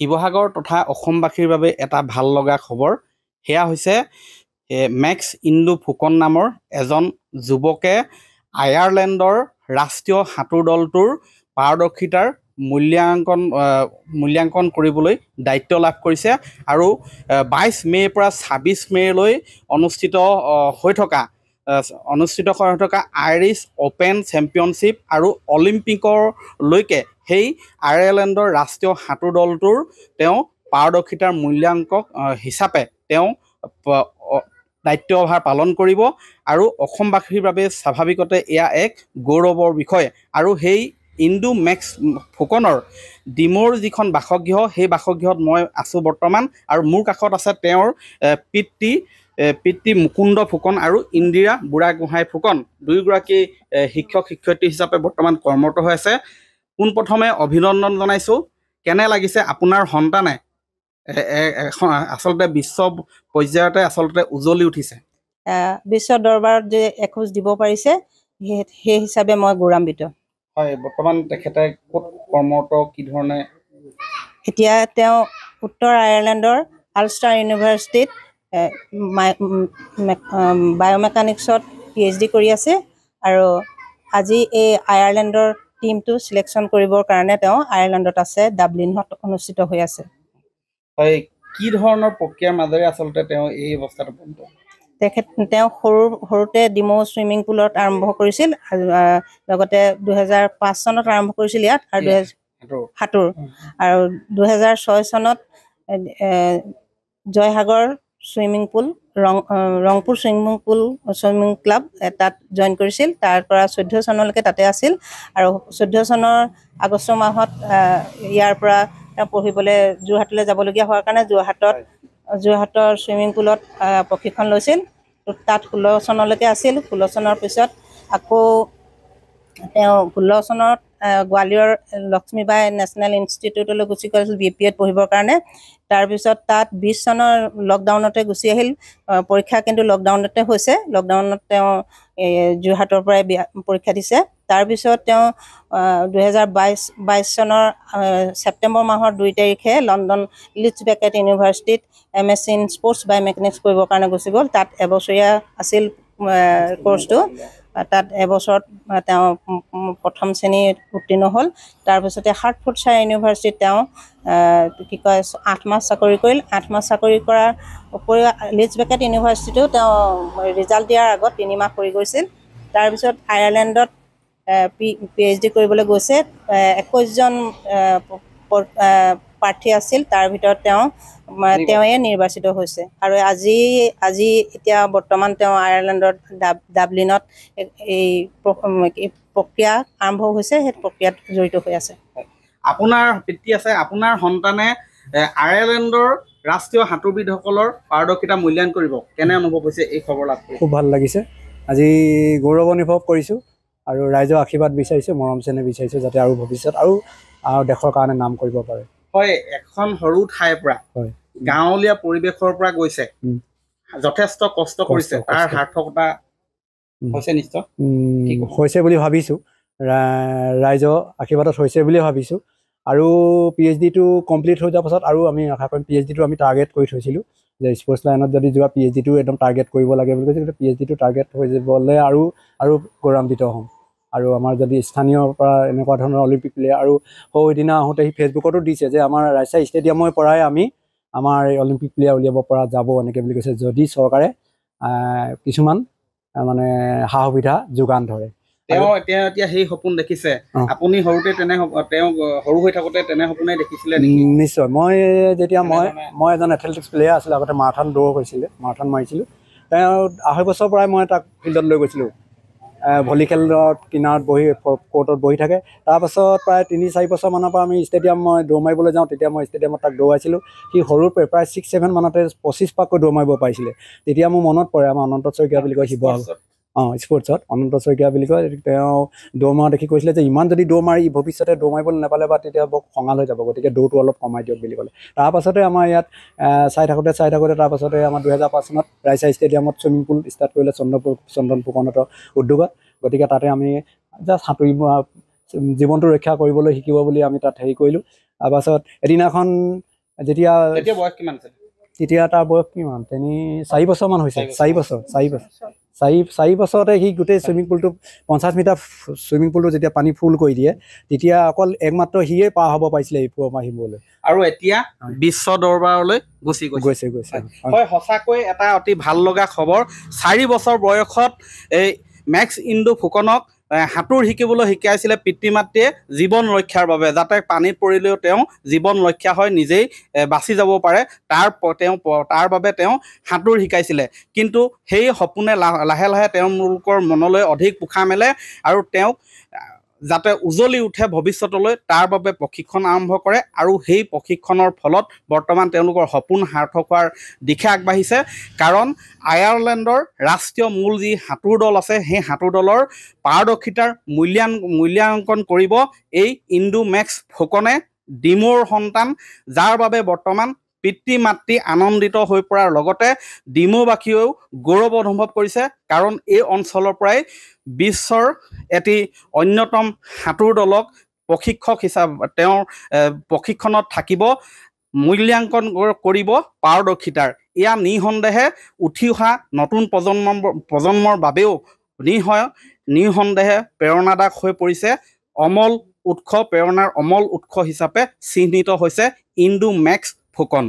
শিৱসাগৰ তথা অসমবাসীৰ বাবে এটা ভাল লগা খবৰ সেয়া হৈছে মেক্স ইন্দু ফুকন নামৰ এজন যুৱকে আয়াৰলেণ্ডৰ ৰাষ্ট্ৰীয় সাঁতোৰ দলটোৰ পাৰদৰ্শিতাৰ মূল্যাংকন মূল্যাংকন কৰিবলৈ দায়িত্ব লাভ কৰিছে আৰু বাইছ মে'ৰ পৰা ছাব্বিছ মে'লৈ অনুষ্ঠিত হৈ থকা অনুষ্ঠিত হৈ থকা আইৰিছ অ'পেন চেম্পিয়নশ্বিপ আৰু অলিম্পিকৰলৈকে সেই আয়াৰলেণ্ডৰ ৰাষ্ট্ৰীয় সাঁতোৰ দলটোৰ তেওঁ পাৰদৰ্শিতাৰ মূল্যাংক হিচাপে তেওঁ দায়িত্বভাৰ পালন কৰিব আৰু অসমবাসীৰ বাবে স্বাভাৱিকতে এয়া এক গৌৰৱৰ বিষয় আৰু সেই ইণ্ডো মেক্স ফুকনৰ ডিমৰ যিখন বাসগৃহ সেই বাসগৃহত মই আছোঁ বৰ্তমান আৰু মোৰ কাষত আছে তেওঁৰ পিতৃ পিতৃ মুকুন্দ ফুকন আৰু ইন্দিৰা বুঢ়াগোহাঁই ফুকন দুয়োগৰাকী শিক্ষক শিক্ষয়িত্ৰী হিচাপে বৰ্তমান কৰ্মৰত হৈ আছে পোনপ্ৰথমে অভিনন্দন জনাইছোঁ কেনে লাগিছে আপোনাৰ সন্তানে আচলতে বিশ্ব পৰ্যায়তে আচলতে উজ্বলি উঠিছে বিশ্ব দৰবাৰত যে এখোজ দিব পাৰিছে সেই হিচাপে মই গৌৰৱান্বিত হয় বৰ্তমান তেখেতে ক'ত কৰ্মৰত কি ধৰণে এতিয়া তেওঁ উত্তৰ আয়াৰলেণ্ডৰ আলষ্টাৰ ইউনিভাৰ্চিটিত বায়'মেকানিক্সত পি এইচ ডি কৰি আছে আৰু আজি এই আয়াৰলেণ্ডৰ টিমটো সিলেকশ্যন কৰিবৰ কাৰণে তেওঁ আয়াৰলেণ্ডত আছে ডাবলিনত অনুষ্ঠিত হৈ আছে হয় কি ধৰণৰ প্ৰক্ৰিয়াৰ মাজেৰে আচলতে তেওঁ এই অৱস্থাত উপনীত তেখেত তেওঁ সৰু সৰুতে ডিমৌ চুইমিং পুলত আৰম্ভ কৰিছিল লগতে দুহেজাৰ পাঁচ চনত আৰম্ভ কৰিছিল ইয়াত আৰু দুহেজাৰ সাঁতোৰ আৰু দুহেজাৰ ছয় চনত জয়সাগৰ চুইমিং পুল ৰং Rangpur swimming pool swimming club তাত জইন কৰিছিল তাৰ পৰা চৈধ্য চনলৈকে তাতে আছিল আৰু চৈধ্য চনৰ আগষ্ট মাহত ইয়াৰ পৰা তেওঁ পঢ়িবলৈ যোৰহাটলৈ যাবলগীয়া হোৱাৰ কাৰণে যোৰহাটত যোৰহাটৰ চুইমিং পুলত প্ৰশিক্ষণ লৈছিল তাত ষোল্ল চনলৈকে আছিল ষোল্ল চনৰ পিছত আকৌ তেওঁ ষোল্ল চনত গোৱালিয়ৰ লক্ষ্মীবাই নেশ্যনেল ইনষ্টিটিউটলৈ গুচি গৈছিল বি পি এত পঢ়িবৰ কাৰণে তাৰপিছত তাত বিছ চনৰ লকডাউনতে গুচি আহিল পৰীক্ষা কিন্তু লকডাউনতে হৈছে লকডাউনত তেওঁ যোৰহাটৰ পৰাই বিয়া পৰীক্ষা দিছে তাৰপিছত তেওঁ দুহেজাৰ বাইছ বাইছ চনৰ ছেপ্টেম্বৰ মাহৰ দুই তাৰিখে লণ্ডন লিটছ বেকেট ইউনিভাৰ্চিটিত M S C in sports biomechanics কৰিবৰ কাৰণে গুচি গ'ল তাত এবছৰীয়া আছিল কৰ্চটো তাত এবছৰত তেওঁ প্ৰথম শ্ৰেণী উত্তীৰ্ণ হ'ল তাৰপিছতে হাৰ্টফুটছাৰ ইউনিভাৰ্চিটিত তেওঁ কি কয় আঠ মাহ চাকৰি কৰিল আঠ মাহ চাকৰি কৰাৰ উপৰিও বেকেট ইউনিভাৰ্চিটিতো তেওঁ ৰিজাল্ট দিয়াৰ আগত তিনিমাহ কৰি গৈছিল তাৰপিছত আয়াৰলেণ্ডত পি পি এইচ ডি কৰিবলৈ গৈছে একৈছজন প্ৰাৰ্থী আছিল তাৰ ভিতৰত তেওঁ তেওঁ নিৰ্বাচিত হৈছে আৰু আজি আজি এতিয়া বৰ্তমান তেওঁ আয়াৰলেণ্ডত ডাবলিনত এই প্ৰক্ৰিয়া আৰম্ভ হৈছে সেই প্ৰক্ৰিয়াত জড়িত হৈ আছে আপোনাৰ পিতৃ আছে আপোনাৰ সন্তানে আয়াৰলেণ্ডৰ ৰাষ্ট্ৰীয় সাঁতোৰবিদসকলৰ পাৰদৰ্শিতা মূল্যায়ন কৰিব কেনে অনুভৱ হৈছে এই খবৰ লাভ খুব ভাল লাগিছে আজি গৌৰৱ অনুভৱ কৰিছোঁ আৰু ৰাইজৰ আশীৰ্বাদ বিচাৰিছোঁ মৰম চেনেহ বিচাৰিছোঁ যাতে আৰু ভৱিষ্যত আৰু আৰু দেশৰ কাৰণে নাম কৰিব পাৰে হয় এখন সৰু ঠাইৰ পৰা গাঁৱলীয়া পৰিৱেশৰ পৰা গৈছে যথেষ্ট কষ্ট কৰিছে তাৰ সাৰ্থকতা হৈছে নিশ্চয় হৈছে বুলি ভাবিছো ৰাইজৰ আশীৰ্বাদত হৈছে বুলি ভাবিছো আৰু পি এইচ ডিটো কমপ্লিট হৈ যোৱাৰ পাছত আৰু আমি আশা কৰিম পি এইচ ডিটো আমি টাৰ্গেট কৰি থৈছিলোঁ যে স্পৰ্টছ লাইনত যদি যোৱা পি এইচ ডিটো একদম টাৰ্গেট কৰিব লাগে বুলি কৈছিলোঁ পি এইচ ডিটো টাৰ্গেট হৈ যাবলৈ আৰু আৰু গৌৰৱান্বিত হ'ম আৰু আমাৰ যদি স্থানীয় পৰা এনেকুৱা ধৰণৰ অলিম্পিক প্লেয়াৰ আৰু সৌ সিদিনা আহোঁতে সি ফেচবুকতো দিছে যে আমাৰ ৰাইচা ষ্টেডিয়ামৰ পৰাই আমি আমাৰ এই অলিম্পিক প্লেয়াৰ উলিয়াব পৰা যাব এনেকৈ বুলি কৈছে যদি চৰকাৰে কিছুমান মানে সা সুবিধা যোগান ধৰে তেওঁ এতিয়া এতিয়া সেই সপোন দেখিছে আপুনি সৰুতে তেনে তেওঁ সৰু হৈ থাকোঁতে তেনে সপোনে দেখিছিলে নিশ্চয় মই যেতিয়া মই মই এজন এথলেটিক্স প্লেয়াৰ আছিলোঁ আগতে মাৰাথান দৌৰ কৰিছিলে মাৰাথান মাৰিছিলোঁ তেওঁ আঢ়ৈ বছৰৰ পৰাই মই তাক ফিল্ডত লৈ গৈছিলোঁ ভলী খেলত কিনাৰত বহি কোৰ্টত বহি থাকে তাৰপাছত প্ৰায় তিনি চাৰি বছৰমানৰ পৰা আমি ষ্টেডিয়াম মই দৌৰ মাৰিবলৈ যাওঁ তেতিয়া মই ষ্টেডিয়ামত তাক দৌৰাইছিলোঁ সি সৰুৰ প্ৰায় ছিক্স ছেভেন মানতে পঁচিছ পাককৈ দৌৰ মাৰিব পাৰিছিলে তেতিয়া মোৰ মনত পৰে আমাৰ অনন্ত শইকীয়া বুলি কয় শিৱসাগৰ অঁ স্পৰ্টছত অনন্ত শইকীয়া বুলি কয় তেওঁ দৌৰ মৰা দেখি কৈছিলে যে ইমান যদি দৌৰ মাৰি ভৱিষ্যতে দৌৰ মাৰিবলৈ নাপালে বা তেতিয়া বৰ খঙাল হৈ যাব গতিকে দৌৰটো অলপ কমাই দিয়ক বুলি ক'লে তাৰপাছতে আমাৰ ইয়াত চাই থাকোঁতে চাই থাকোঁতে তাৰপাছতে আমাৰ দুহেজাৰ পাঁচ চনত ৰাইচাই ষ্টেডিয়ামত চুইমিং পুল ষ্টাৰ্ট কৰিলে চন্দ্ৰপুৰ চন্দন ফুকনহঁতৰ উদ্যোগত গতিকে তাতে আমি জাষ্ট সাঁতুৰিব জীৱনটো ৰক্ষা কৰিবলৈ শিকিব বুলি আমি তাত হেৰি কৰিলোঁ তাৰপাছত এদিনাখন যেতিয়া বয়স কিমান তেতিয়া তাৰ বয়স কিমান তিনি চাৰি বছৰমান হৈছে চাৰি বছৰ চাৰি বছৰ চাৰি চাৰি বছৰতে সি গোটেই চুইমিং পুলটো পঞ্চাছ মিটাৰ চুইমিং পুলটো যেতিয়া পানী ফুল কৰি দিয়ে তেতিয়া অকল একমাত্ৰ সিয়ে পাৰ হ'ব পাৰিছিলে এইবোৰলৈ আৰু এতিয়া বিশ্ব দৰবাৰলৈ গুচি গৈ গৈছে গৈছে হয় সঁচাকৈ এটা অতি ভাল লগা খবৰ চাৰি বছৰ বয়সত এই মেক্স ইন্দু ফুকনক সাঁতোৰ শিকিবলৈ শিকাইছিলে পিতৃ মাতৃয়ে জীৱন ৰক্ষাৰ বাবে যাতে পানীত পৰিলেও তেওঁ জীৱন ৰক্ষা হয় নিজেই বাচি যাব পাৰে তাৰ তেওঁ তাৰ বাবে তেওঁ সাঁতোৰ শিকাইছিলে কিন্তু সেই সপোনে লাহে লাহে তেওঁলোকৰ মনলৈ অধিক পোখা মেলে আৰু তেওঁক যাতে উজলি উঠে ভৱিষ্যতলৈ তাৰ বাবে প্ৰশিক্ষণ আৰম্ভ কৰে আৰু সেই প্ৰশিক্ষণৰ ফলত বৰ্তমান তেওঁলোকৰ সপোন সাৰ্থক হোৱাৰ দিশে আগবাঢ়িছে কাৰণ আয়াৰলেণ্ডৰ ৰাষ্ট্ৰীয় মূল যি সাঁতোৰ দল আছে সেই সাঁতোৰ দলৰ পাৰদৰ্শিতাৰ মূল্যাং মূল্যাংকন কৰিব এই ইণ্ডু মেক্স ফুকনে ডিম'ৰ সন্তান যাৰ বাবে বৰ্তমান পিতৃ মাতৃ আনন্দিত হৈ পৰাৰ লগতে ডিমৌবাসীয়েও গৌৰৱ অনুভৱ কৰিছে কাৰণ এই অঞ্চলৰ পৰাই বিশ্বৰ এটি অন্যতম সাঁতোৰ দলক প্ৰশিক্ষক হিচাপে তেওঁৰ প্ৰশিক্ষণত থাকিব মূল্যাংকন কৰিব পাৰদৰ্শিতাৰ এয়া নিঃসন্দেহে উঠি অহা নতুন প্ৰজন্ম প্ৰজন্মৰ বাবেও নিহয় নিঃসন্দেহে প্ৰেৰণাদায়ক হৈ পৰিছে অমল উৎস প্ৰেৰণাৰ অমল উৎস হিচাপে চিহ্নিত হৈছে ইণ্ডো মেক্স ফুকন